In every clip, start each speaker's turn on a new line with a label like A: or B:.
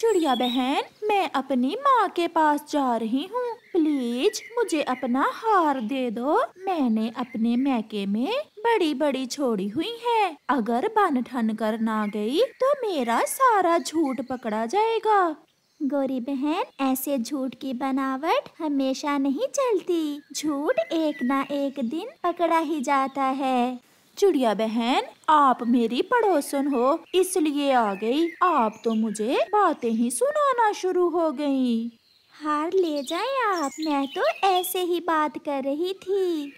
A: चिड़िया बहन मैं अपनी माँ के पास जा रही हूँ प्लीज मुझे अपना हार दे दो मैंने अपने मैके में बड़ी बड़ी छोड़ी हुई है अगर बन ठन कर ना गई तो मेरा सारा झूठ पकड़ा जाएगा गोरी बहन ऐसे झूठ की बनावट हमेशा नहीं चलती झूठ एक ना एक दिन पकड़ा ही जाता है चिड़िया बहन आप मेरी पड़ोसन हो इसलिए आ गई आप तो मुझे बातें ही सुनाना शुरू हो गई हार ले जाए आप मैं तो ऐसे ही बात कर रही थी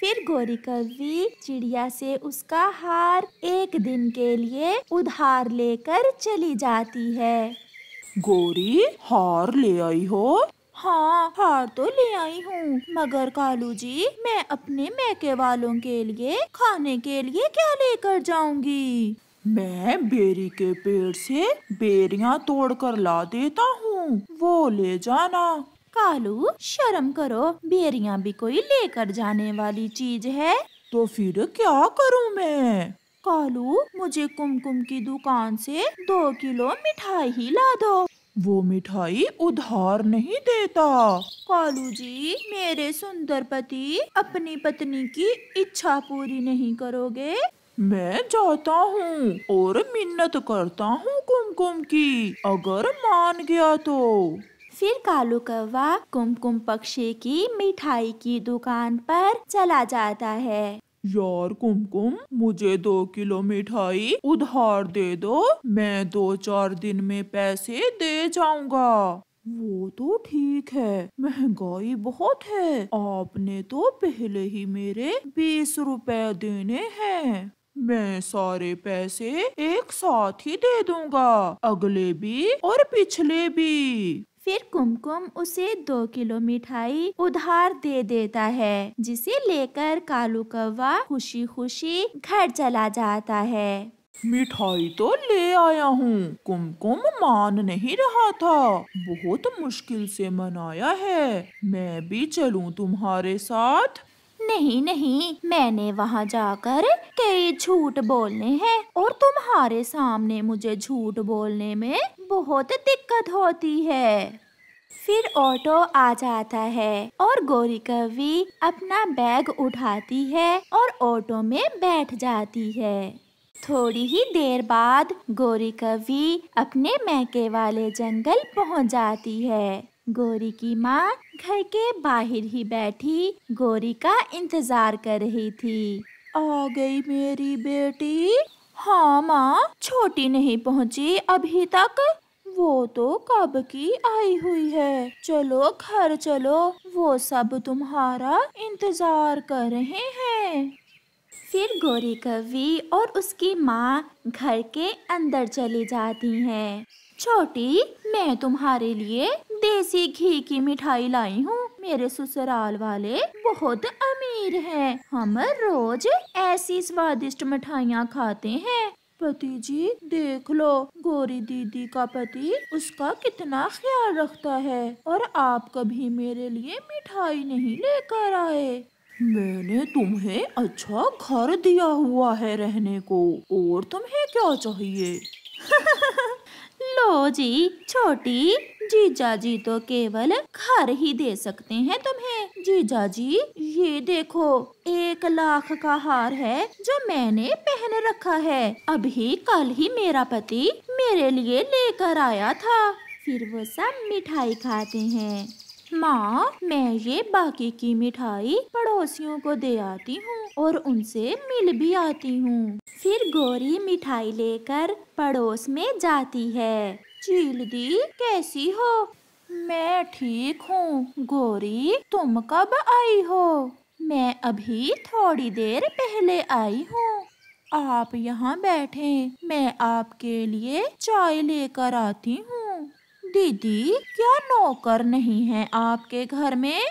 A: फिर गोरी कवि चिड़िया से उसका हार एक दिन के लिए उधार लेकर चली जाती है गोरी हार ले आई हो हाँ हार तो ले आई हूँ मगर कालू जी मैं अपने मैके वालों के लिए खाने के लिए क्या लेकर जाऊंगी मैं बेरी के पेड़ से तोड़ तोड़कर ला देता हूँ वो ले जाना कालू शर्म करो बेरियाँ भी कोई लेकर जाने वाली चीज है तो फिर क्या करूँ मैं कालू मुझे कुमकुम की दुकान से दो किलो मिठाई ही ला दो वो मिठाई उधार नहीं देता कालू जी मेरे सुंदर पति अपनी पत्नी की इच्छा पूरी नहीं करोगे मैं जाता हूँ और मिन्नत करता हूँ कुमकुम की अगर मान गया तो फिर कालू कौवा कुमकुम पक्षी की मिठाई की दुकान पर चला जाता है यार कुमकुम मुझे दो किलो मिठाई उधार दे दो मैं दो चार दिन में पैसे दे जाऊंगा वो तो ठीक है महंगाई बहुत है आपने तो पहले ही मेरे बीस रुपए देने हैं मैं सारे पैसे एक साथ ही दे दूंगा अगले भी और पिछले भी फिर कुमकुम उसे दो किलो मिठाई उधार दे देता है जिसे लेकर कालू कौवा खुशी खुशी घर चला जाता है मिठाई तो ले आया हूँ कुमकुम मान नहीं रहा था बहुत मुश्किल से मनाया है मैं भी चलूँ तुम्हारे साथ नहीं नहीं मैंने वहाँ जाकर कई झूठ बोलने हैं और तुम्हारे सामने मुझे झूठ बोलने में बहुत दिक्कत होती है फिर ऑटो आ जाता है और गौरी कवि अपना बैग उठाती है और ऑटो में बैठ जाती है थोड़ी ही देर बाद गौरी कवि अपने मैके वाले जंगल पहुंच जाती है गौरी की माँ घर के बाहर ही बैठी गौरी का इंतजार कर रही थी आ गई मेरी बेटी हाँ माँ छोटी नहीं पहुँची अभी तक वो तो कब की आई हुई है चलो घर चलो वो सब तुम्हारा इंतजार कर रहे हैं फिर गोरी कवि और उसकी माँ घर के अंदर चली जाती हैं। छोटी मैं तुम्हारे लिए देसी घी की मिठाई लाई हूँ मेरे ससुराल वाले बहुत अमीर हैं। हम रोज ऐसी स्वादिष्ट मिठाइयाँ खाते हैं पति जी देख लो गोरी दीदी का पति उसका कितना ख्याल रखता है और आप कभी मेरे लिए मिठाई नहीं लेकर आए मैंने तुम्हें अच्छा घर दिया हुआ है रहने को और तुम्हें क्या चाहिए लो जी छोटी जीजा जी तो केवल घर ही दे सकते हैं तुम्हें जीजा जी ये देखो एक लाख का हार है जो मैंने पहन रखा है अभी कल ही मेरा पति मेरे लिए लेकर आया था फिर वो सब मिठाई खाते हैं माँ मैं ये बाकी की मिठाई पड़ोसियों को दे आती हूँ और उनसे मिल भी आती हूँ फिर गोरी मिठाई लेकर पड़ोस में जाती है चील दी कैसी हो मैं ठीक हूँ गोरी तुम कब आई हो मैं अभी थोड़ी देर पहले आई हूँ आप यहाँ बैठे मैं आपके लिए चाय लेकर आती हूँ दीदी क्या नौकर नहीं है आपके घर में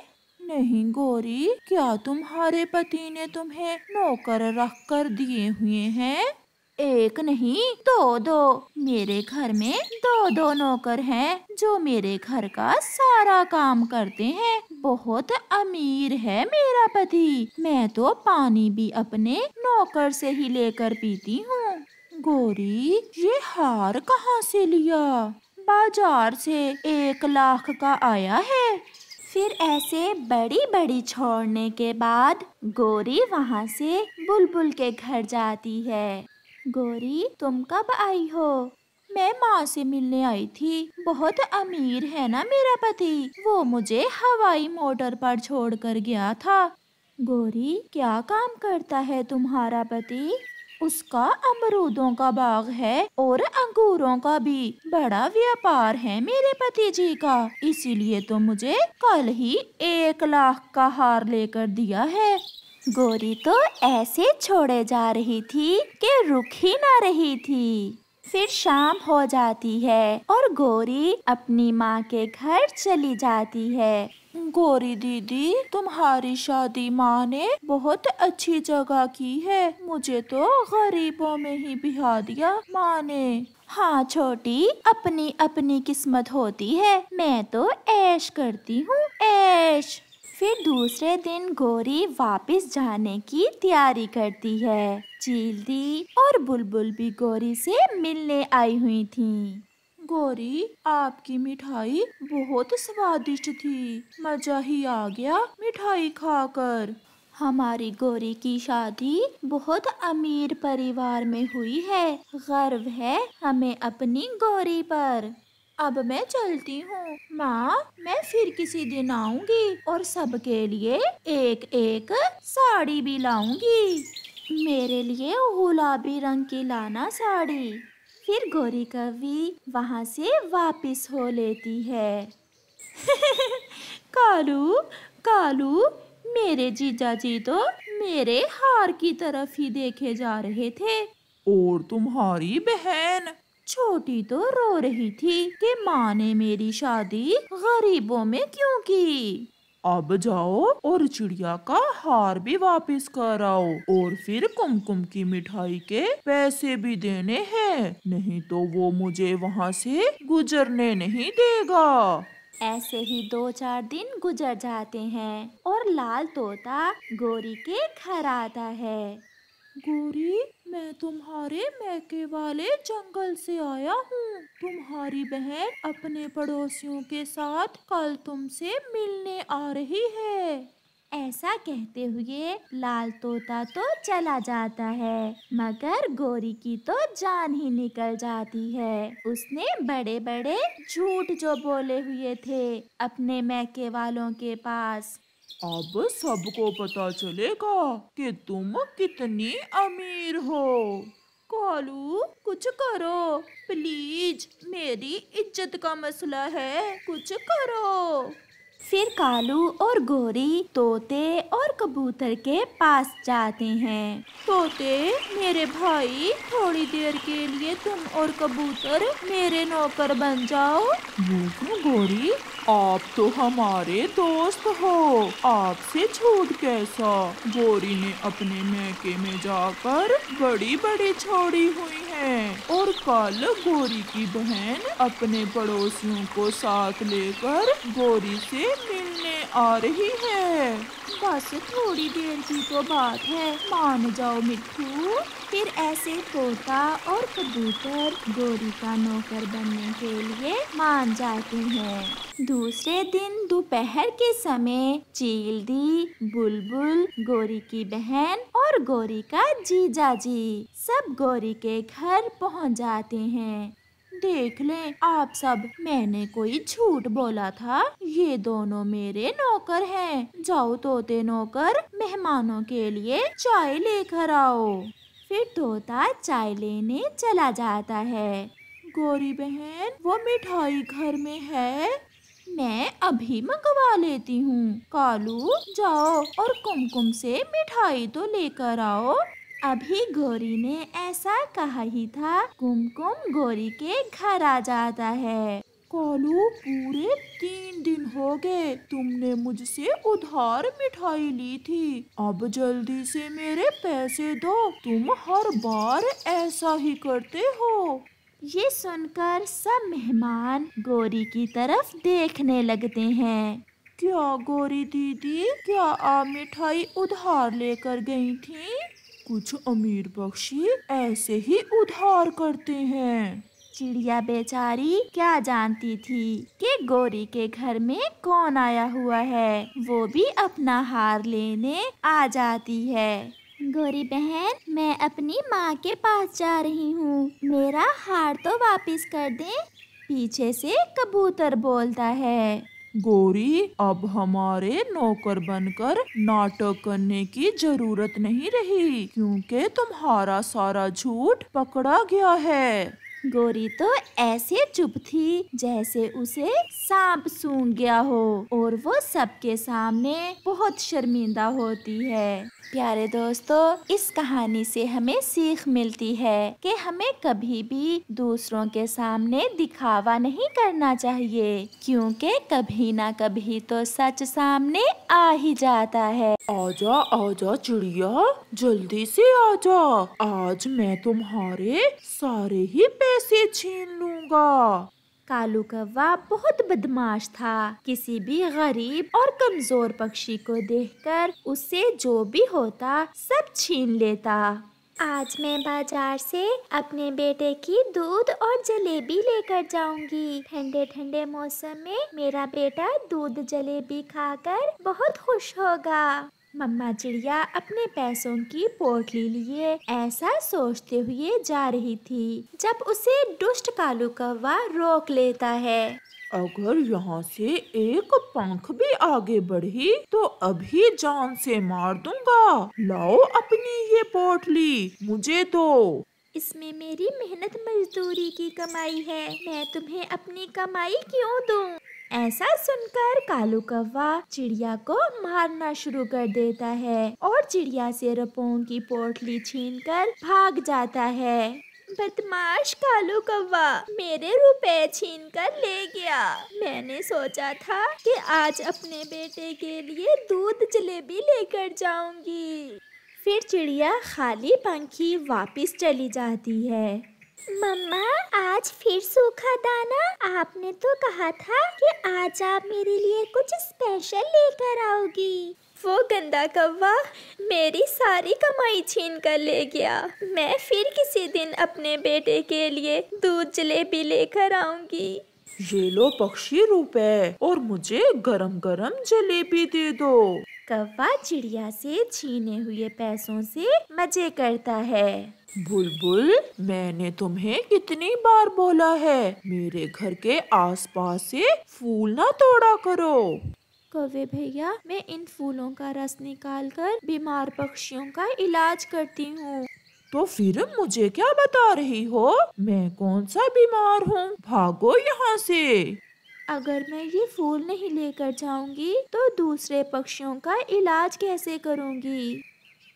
A: नहीं गौरी क्या तुम्हारे पति ने तुम्हें नौकर रख कर दिए हुए हैं एक नहीं दो दो मेरे घर में दो दो नौकर हैं जो मेरे घर का सारा काम करते हैं बहुत अमीर है मेरा पति मैं तो पानी भी अपने नौकर से ही लेकर पीती हूँ गोरी ये हार कहाँ से लिया बाजार से एक लाख का आया है फिर ऐसे बड़ी बड़ी छोड़ने के बाद गोरी वहाँ से बुलबुल के घर जाती है गोरी तुम कब आई हो मैं माँ से मिलने आई थी बहुत अमीर है ना मेरा पति वो मुझे हवाई मोटर पर छोड़ कर गया था गोरी क्या काम करता है तुम्हारा पति उसका अमरूदों का बाग है और अंगूरों का भी बड़ा व्यापार है मेरे पति जी का इसीलिए तो मुझे कल ही एक लाख का हार लेकर दिया है गोरी तो ऐसे छोड़े जा रही थी कि रुक ही ना रही थी फिर शाम हो जाती है और गोरी अपनी माँ के घर चली जाती है गोरी दीदी तुम्हारी शादी माँ ने बहुत अच्छी जगह की है मुझे तो गरीबों में ही बिहा दिया माँ ने हाँ छोटी अपनी अपनी किस्मत होती है मैं तो ऐश करती हूँ ऐश फिर दूसरे दिन गोरी वापस जाने की तैयारी करती है चील दी और बुलबुल भी गोरी से मिलने आई हुई थी गौरी आपकी मिठाई बहुत स्वादिष्ट थी मजा ही आ गया मिठाई खाकर हमारी गौरी की शादी बहुत अमीर परिवार में हुई है गर्व है हमें अपनी गौरी पर अब मैं चलती हूँ माँ मैं फिर किसी दिन आऊंगी और सबके लिए एक एक साड़ी भी लाऊंगी मेरे लिए गुलाबी रंग की लाना साड़ी फिर गोरी कवि वहाँ से वापस हो लेती है कालू कालू मेरे जीजा जी तो मेरे हार की तरफ ही देखे जा रहे थे और तुम्हारी बहन छोटी तो रो रही थी कि माँ ने मेरी शादी गरीबों में क्यों की अब जाओ और चिड़िया का हार भी वापस कर आओ और फिर कुमकुम की मिठाई के पैसे भी देने हैं नहीं तो वो मुझे वहाँ से गुजरने नहीं देगा ऐसे ही दो चार दिन गुजर जाते हैं और लाल तोता गोरी के घर आता है गोरी मैं तुम्हारे मैके वाले जंगल से आया हूँ तुम्हारी बहन अपने पड़ोसियों के साथ कल तुमसे मिलने आ रही है ऐसा कहते हुए लाल तोता तो चला जाता है मगर गोरी की तो जान ही निकल जाती है उसने बड़े बड़े झूठ जो बोले हुए थे अपने मैके वालों के पास अब सबको पता चलेगा कि तुम कितनी अमीर हो कालू कुछ करो प्लीज मेरी इज्जत का मसला है कुछ करो फिर कालू और गोरी तोते और कबूतर के पास जाते हैं तोते मेरे भाई थोड़ी देर के लिए तुम और कबूतर मेरे नौकर बन जाओ गोरी आप तो हमारे दोस्त हो आपसे झूठ कैसा गोरी ने अपने मैके में जाकर बड़ी बड़ी छोड़ी हुई है और कल गोरी की बहन अपने पड़ोसियों को साथ लेकर गोरी से मिलने आ रही है बस थोड़ी देर की तो बात है मान जाओ मिट्टू फिर ऐसे तोता और कबूतर गोरी का नौकर बनने के लिए मान जाते हैं दूसरे दिन दोपहर के समय चील दी बुलबुल गोरी की बहन और गोरी का जीजाजी सब गोरी के घर पहुंच जाते हैं देख लें आप सब मैंने कोई झूठ बोला था ये दोनों मेरे नौकर हैं जाओ तोते नौकर मेहमानों के लिए चाय लेकर आओ फिर तोता चाय लेने चला जाता है गोरी बहन वो मिठाई घर में है मैं अभी मंगवा लेती हूँ कालू जाओ और कुमकुम से मिठाई तो लेकर आओ अभी गोरी ने ऐसा कहा ही था कुमकुम गोरी के घर आ जाता है कालू पूरे तीन दिन हो गए तुमने मुझसे उधार मिठाई ली थी अब जल्दी से मेरे पैसे दो तुम हर बार ऐसा ही करते हो ये सुनकर सब मेहमान गोरी की तरफ देखने लगते हैं क्या गोरी दीदी क्या आप मिठाई उधार लेकर गई थी कुछ अमीर पक्षी ऐसे ही उधार करते हैं चिड़िया बेचारी क्या जानती थी कि गोरी के घर में कौन आया हुआ है वो भी अपना हार लेने आ जाती है गोरी बहन मैं अपनी माँ के पास जा रही हूँ मेरा हार तो वापस कर दे पीछे से कबूतर बोलता है गोरी अब हमारे नौकर बनकर नाटक करने की जरूरत नहीं रही क्योंकि तुम्हारा सारा झूठ पकड़ा गया है गोरी तो ऐसे चुप थी जैसे उसे सांप सूंघ गया हो और वो सबके सामने बहुत शर्मिंदा होती है प्यारे दोस्तों इस कहानी से हमें सीख मिलती है कि हमें कभी भी दूसरों के सामने दिखावा नहीं करना चाहिए क्योंकि कभी ना कभी तो सच सामने आ ही जाता है आजा आजा चिड़िया जल्दी से आजा आज मैं तुम्हारे सारे ही पे कैसे छीन लूँगा कालू कौवा बहुत बदमाश था किसी भी गरीब और कमजोर पक्षी को देखकर उसे जो भी होता सब छीन लेता आज मैं बाजार से अपने बेटे की दूध और जलेबी लेकर जाऊंगी। ठंडे ठंडे मौसम में मेरा बेटा दूध जलेबी खाकर बहुत खुश होगा मम्मा चिड़िया अपने पैसों की पोटली लिए ऐसा सोचते हुए जा रही थी जब उसे दुष्ट कालू कौवा रोक लेता है अगर यहाँ से एक पंख भी आगे बढ़ी तो अभी जान से मार दूंगा लाओ अपनी ये पोटली मुझे दो इसमें मेरी मेहनत मजदूरी की कमाई है मैं तुम्हें अपनी कमाई क्यों दूं? ऐसा सुनकर कालू कौवा चिड़िया को मारना शुरू कर देता है और चिड़िया से रपों की पोटली छीनकर भाग जाता है बदमाश कालू कौवा मेरे रुपए छीन कर ले गया मैंने सोचा था कि आज अपने बेटे के लिए दूध जलेबी लेकर जाऊंगी फिर चिड़िया खाली पंखी वापस चली जाती है मम्मा आज फिर सूखा दाना आपने तो कहा था कि आज आप मेरे लिए कुछ स्पेशल लेकर आओगी वो गंदा कौवा मेरी सारी कमाई छीन कर ले गया मैं फिर किसी दिन अपने बेटे के लिए दूध जलेबी लेकर आऊंगी ये लो पक्षी रुपए और मुझे गरम गरम जलेबी दे दो कौवा चिड़िया से छीने हुए पैसों से मजे करता है बुलबुल मैंने तुम्हें कितनी बार बोला है मेरे घर के आसपास से फूल ना तोड़ा करो कवे भैया मैं इन फूलों का रस निकाल कर बीमार पक्षियों का इलाज करती हूँ तो फिर मुझे क्या बता रही हो मैं कौन सा बीमार हूँ भागो यहाँ से अगर मैं ये फूल नहीं लेकर जाऊंगी तो दूसरे पक्षियों का इलाज कैसे करूंगी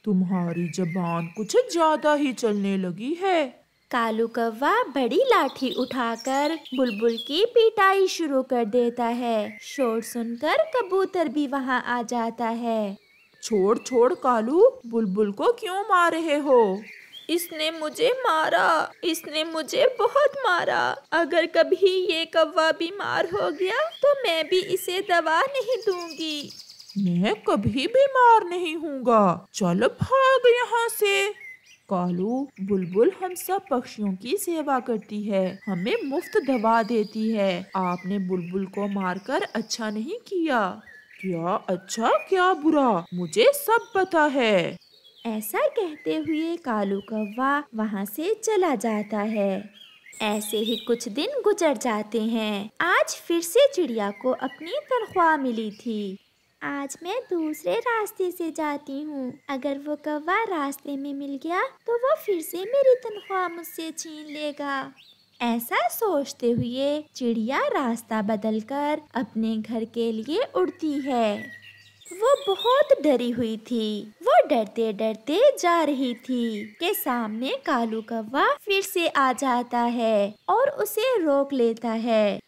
A: तुम्हारी जबान कुछ ज्यादा ही चलने लगी है कालू कौवा बड़ी लाठी उठाकर बुलबुल की पिटाई शुरू कर देता है शोर सुनकर कबूतर भी वहाँ आ जाता है छोड़ छोड़ कालू बुलबुल को क्यों मार रहे हो इसने मुझे मारा इसने मुझे बहुत मारा अगर कभी ये कौवा बीमार हो गया तो मैं भी इसे दवा नहीं दूंगी मैं कभी बीमार नहीं हूँगा चलो भाग यहाँ से कालू बुलबुल हम सब पक्षियों की सेवा करती है हमें मुफ्त दवा देती है आपने बुलबुल को मारकर अच्छा नहीं किया क्या अच्छा क्या बुरा मुझे सब पता है ऐसा कहते हुए कालू कौवा वहाँ से चला जाता है ऐसे ही कुछ दिन गुजर जाते हैं आज फिर से चिड़िया को अपनी तनख्वाह मिली थी आज मैं दूसरे रास्ते से जाती हूँ अगर वो कौवा रास्ते में मिल गया तो वो फिर से मेरी तनख्वाह मुझसे छीन लेगा ऐसा सोचते हुए चिड़िया रास्ता बदलकर अपने घर के लिए उड़ती है वो बहुत डरी हुई थी वो डरते डरते जा रही थी के सामने कालू कौवा फिर से आ जाता है और उसे रोक लेता है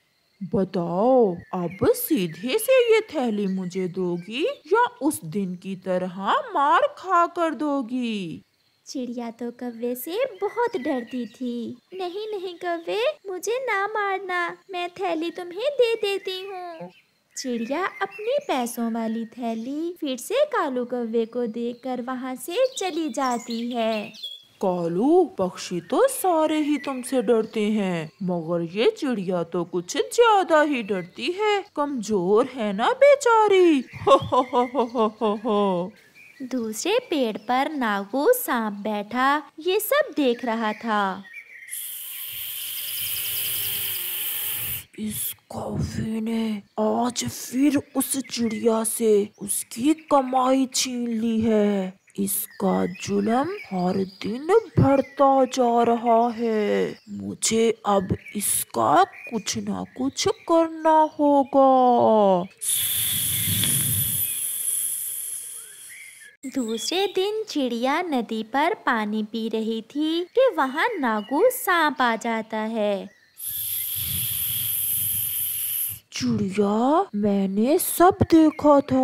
A: बताओ अब सीधे से ये थैली मुझे दोगी या उस दिन की तरह मार खा कर दोगी चिड़िया तो कव्वे से बहुत डरती थी नहीं नहीं कव्वे मुझे ना मारना मैं थैली तुम्हें दे देती हूँ चिड़िया अपने पैसों वाली थैली फिर से कालू कव्वे को देखकर वहाँ से चली जाती है कालू पक्षी तो सारे ही तुमसे डरते हैं मगर ये चिड़िया तो कुछ ज्यादा ही डरती है कमजोर है ना बेचारी दूसरे पेड़ पर नागो सांप बैठा ये सब देख रहा था इस कॉफी ने आज फिर उस चिड़िया से उसकी कमाई छीन ली है इसका जुलम हर दिन बढ़ता जा रहा है मुझे अब इसका कुछ ना कुछ करना होगा दूसरे दिन चिड़िया नदी पर पानी पी रही थी कि वहाँ नागू सांप आ जाता है चिड़िया मैंने सब देखा था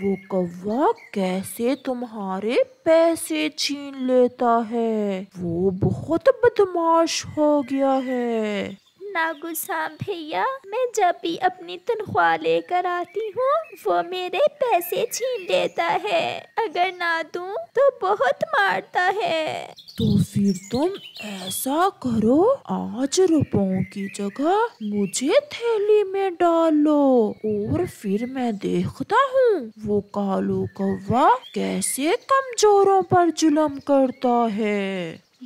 A: वो कौवा कैसे तुम्हारे पैसे छीन लेता है वो बहुत बदमाश हो गया है नागुसाम भैया मैं जब भी अपनी तनख्वाह लेकर आती हूँ वो मेरे पैसे छीन लेता है अगर ना दूँ तो बहुत मारता है तो फिर तुम ऐसा करो आज रुपयों की जगह मुझे थैली में डालो और फिर मैं देखता हूँ वो कालू कौवा कैसे कमजोरों पर जुलम करता है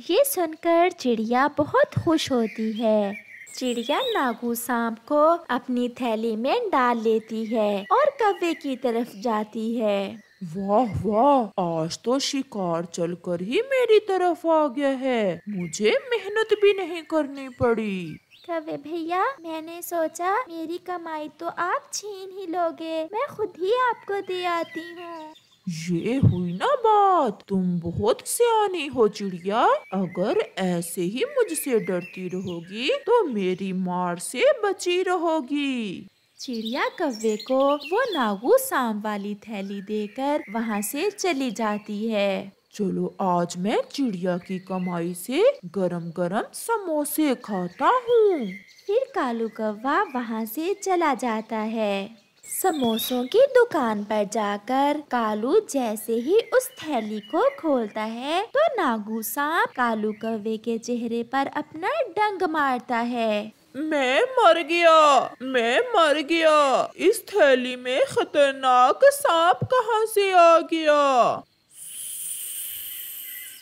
A: ये सुनकर चिड़िया बहुत खुश होती है चिड़िया नागू सांप को अपनी थैली में डाल लेती है और कब्बे की तरफ जाती है वाह वाह आज तो शिकार चलकर ही मेरी तरफ आ गया है मुझे मेहनत भी नहीं करनी पड़ी कवे भैया मैंने सोचा मेरी कमाई तो आप छीन ही लोगे मैं खुद ही आपको दे आती हूँ ये हुई ना बात तुम बहुत सियानी हो चिड़िया अगर ऐसे ही मुझसे डरती रहोगी तो मेरी मार से बची रहोगी चिड़िया कव्वे को वो नागू सांप वाली थैली देकर वहाँ से चली जाती है चलो आज मैं चिड़िया की कमाई से गरम गरम समोसे खाता हूँ फिर कालू कव्वा वहाँ से चला जाता है समोसों की दुकान पर जाकर कालू जैसे ही उस थैली को खोलता है तो नागू सांप कालू कौवे के चेहरे पर अपना डंग मारता है मैं मर गया मैं मर गया इस थैली में खतरनाक सांप कहाँ से आ गया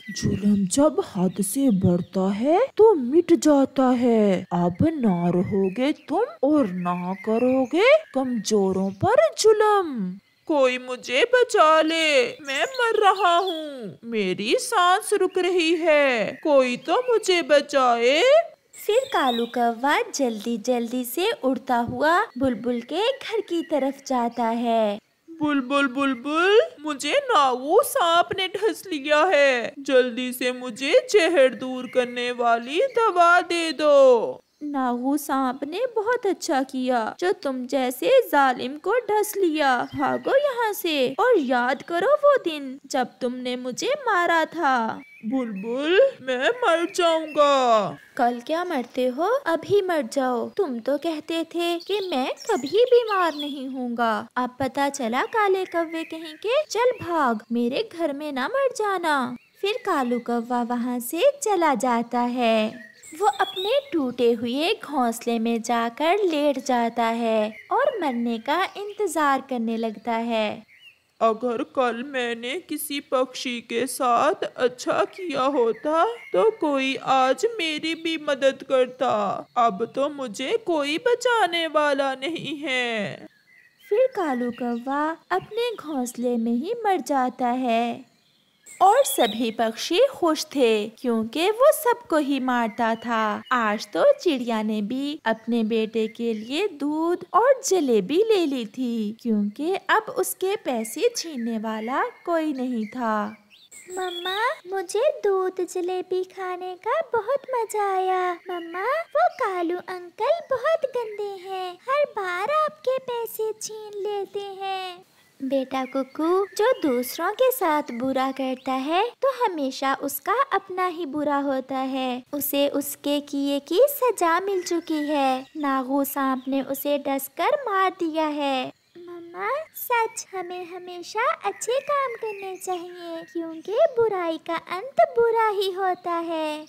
A: जुलम जब हद से बढ़ता है तो मिट जाता है अब ना रहोगे तुम और ना करोगे कमजोरों पर जुलम कोई मुझे बचा ले मैं मर रहा हूँ मेरी सांस रुक रही है कोई तो मुझे बचाए फिर कालू कौवा जल्दी जल्दी से उड़ता हुआ बुलबुल के घर की तरफ जाता है बुलबुल बुलबुल बुल, मुझे नागू सांप ने ढस लिया है जल्दी से मुझे जहर दूर करने वाली दवा दे दो नागू सांप ने बहुत अच्छा किया जो तुम जैसे जालिम को ढस लिया भागो यहाँ से और याद करो वो दिन जब तुमने मुझे मारा था बुलबुल मैं मर जाऊंगा कल क्या मरते हो अभी मर जाओ तुम तो कहते थे कि मैं कभी बीमार नहीं होऊंगा अब पता चला काले कव्वे के चल भाग मेरे घर में ना मर जाना फिर कालू कौवा वहाँ से चला जाता है वो अपने टूटे हुए घोंसले में जाकर लेट जाता है और मरने का इंतजार करने लगता है अगर कल मैंने किसी पक्षी के साथ अच्छा किया होता तो कोई आज मेरी भी मदद करता अब तो मुझे कोई बचाने वाला नहीं है फिर कालू कौवा अपने घोंसले में ही मर जाता है और सभी पक्षी खुश थे क्योंकि वो सबको ही मारता था आज तो चिड़िया ने भी अपने बेटे के लिए दूध और जलेबी ले ली थी क्योंकि अब उसके पैसे छीनने वाला कोई नहीं था मम्मा मुझे दूध जलेबी खाने का बहुत मजा आया मम्मा वो कालू अंकल बहुत गंदे हैं हर बार आपके पैसे छीन लेते हैं बेटा कुकू जो दूसरों के साथ बुरा करता है तो हमेशा उसका अपना ही बुरा होता है उसे उसके किए की सजा मिल चुकी है नागू सांप ने उसे डस कर मार दिया है मम्मा सच हमें हमेशा अच्छे काम करने चाहिए क्योंकि बुराई का अंत बुरा ही होता है